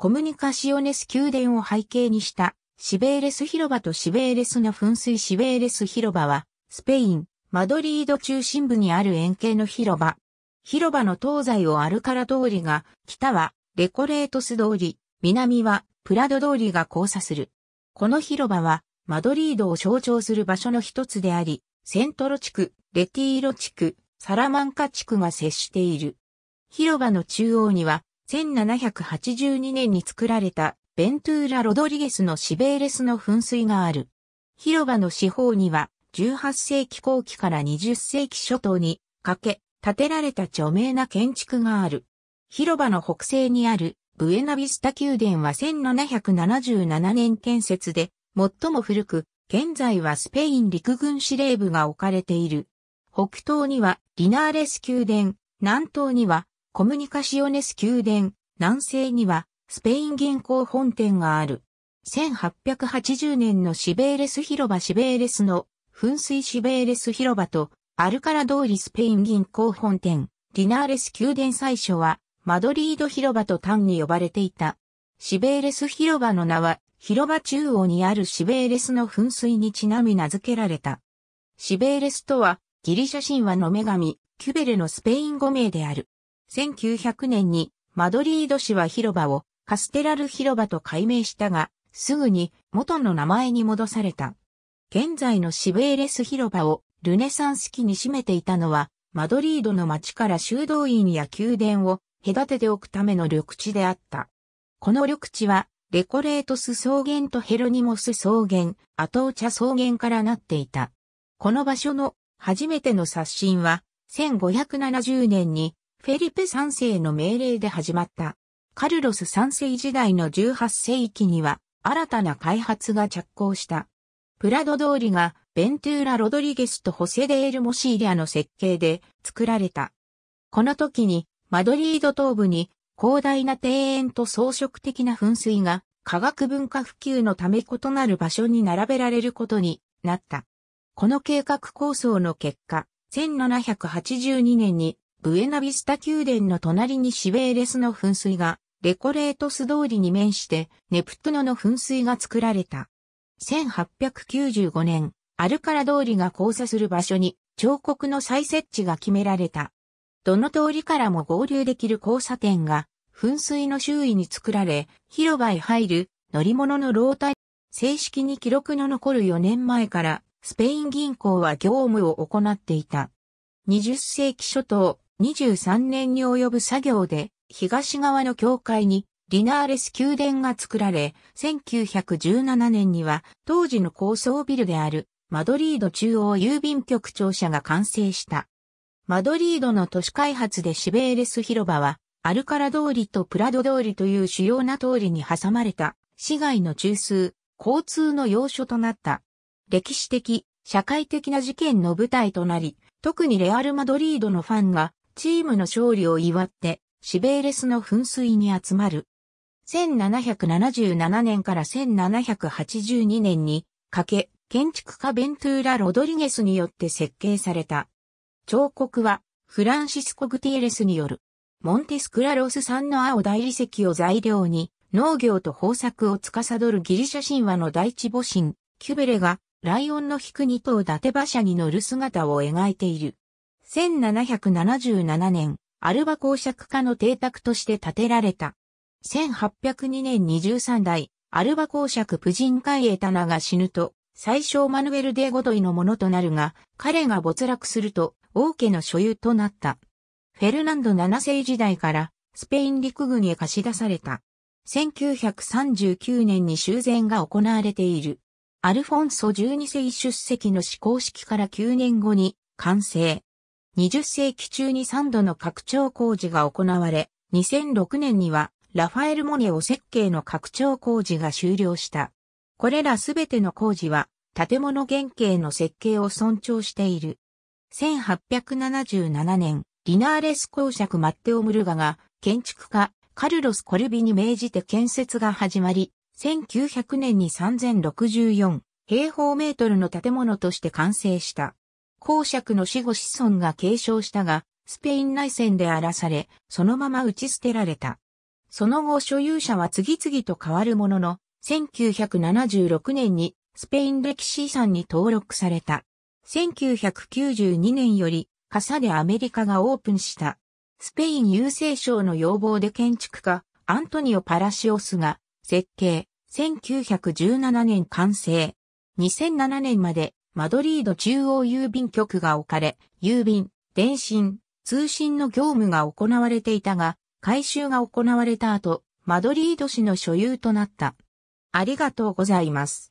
コムニカシオネス宮殿を背景にしたシベーレス広場とシベーレスの噴水シベーレス広場は、スペイン、マドリード中心部にある円形の広場。広場の東西をアルカラ通りが、北はレコレートス通り、南はプラド通りが交差する。この広場は、マドリードを象徴する場所の一つであり、セントロ地区、レティーロ地区、サラマンカ地区が接している。広場の中央には、1782年に作られたベントゥーラ・ロドリゲスのシベーレスの噴水がある。広場の四方には18世紀後期から20世紀初頭にかけ建てられた著名な建築がある。広場の北西にあるブエナビスタ宮殿は1777年建設で最も古く、現在はスペイン陸軍司令部が置かれている。北東にはリナーレス宮殿、南東にはコムニカシオネス宮殿、南西には、スペイン銀行本店がある。1880年のシベーレス広場シベーレスの噴水シベーレス広場とアルカラ通りスペイン銀行本店、リナーレス宮殿最初はマドリード広場と単に呼ばれていた。シベーレス広場の名は広場中央にあるシベーレスの噴水にちなみ名付けられた。シベーレスとはギリシャ神話の女神、キュベルのスペイン語名である。1900年にマドリード市は広場をカステラル広場と改名したが、すぐに元の名前に戻された。現在のシベーレス広場をルネサンス期に占めていたのは、マドリードの町から修道院や宮殿を隔てておくための緑地であった。この緑地は、レコレートス草原とヘロニモス草原、アトーチャ草原からなっていた。この場所の初めての刷新は、1570年にフェリペ3世の命令で始まった。カルロス3世時代の18世紀には新たな開発が着工した。プラド通りがベントゥーラ・ロドリゲスとホセデール・モシーリアの設計で作られた。この時にマドリード東部に広大な庭園と装飾的な噴水が科学文化普及のため異なる場所に並べられることになった。この計画構想の結果、1782年にブエナビスタ宮殿の隣にシベーレスの噴水が、レコレートス通りに面して、ネプトノの噴水が作られた。1895年、アルカラ通りが交差する場所に、彫刻の再設置が決められた。どの通りからも合流できる交差点が、噴水の周囲に作られ、広場へ入る乗り物のロータリー、正式に記録の残る4年前から、スペイン銀行は業務を行っていた。20世紀初頭、23年に及ぶ作業で、東側の教会に、リナーレス宮殿が作られ、1917年には、当時の高層ビルである、マドリード中央郵便局庁舎が完成した。マドリードの都市開発でシベーレス広場は、アルカラ通りとプラド通りという主要な通りに挟まれた、市街の中枢、交通の要所となった。歴史的、社会的な事件の舞台となり、特にレアル・マドリードのファンがチームの勝利を祝って、シベーレスの噴水に集まる。1777年から1782年にかけ、建築家ベントゥーラ・ロドリゲスによって設計された。彫刻は、フランシスコ・グティエレスによる。モンテスクラロス産の青大理石を材料に、農業と豊作を司るギリシャ神話の第一母神、キュベレが、ライオンの引く二頭立て馬車に乗る姿を描いている。1777年、アルバ公爵家の邸宅として建てられた。1802年23代、アルバ公爵プジンへエタナが死ぬと、最小マヌエル・デ・ゴドイのものとなるが、彼が没落すると、王家の所有となった。フェルナンド7世時代から、スペイン陸軍へ貸し出された。1939年に修繕が行われている。アルフォンソ12世出席の始行式から9年後に完成。20世紀中に3度の拡張工事が行われ、2006年にはラファエル・モネオ設計の拡張工事が終了した。これらすべての工事は建物原型の設計を尊重している。1877年、リナーレス公爵マッテオ・ムルガが建築家カルロス・コルビに命じて建設が始まり、1900年に3064平方メートルの建物として完成した。公爵の死後子孫が継承したが、スペイン内戦で荒らされ、そのまま打ち捨てられた。その後所有者は次々と変わるものの、1976年にスペイン歴史遺産に登録された。1992年より、傘でアメリカがオープンした。スペイン郵政省の要望で建築家、アントニオ・パラシオスが、設計、1917年完成。2007年までマドリード中央郵便局が置かれ、郵便、電信、通信の業務が行われていたが、改修が行われた後、マドリード市の所有となった。ありがとうございます。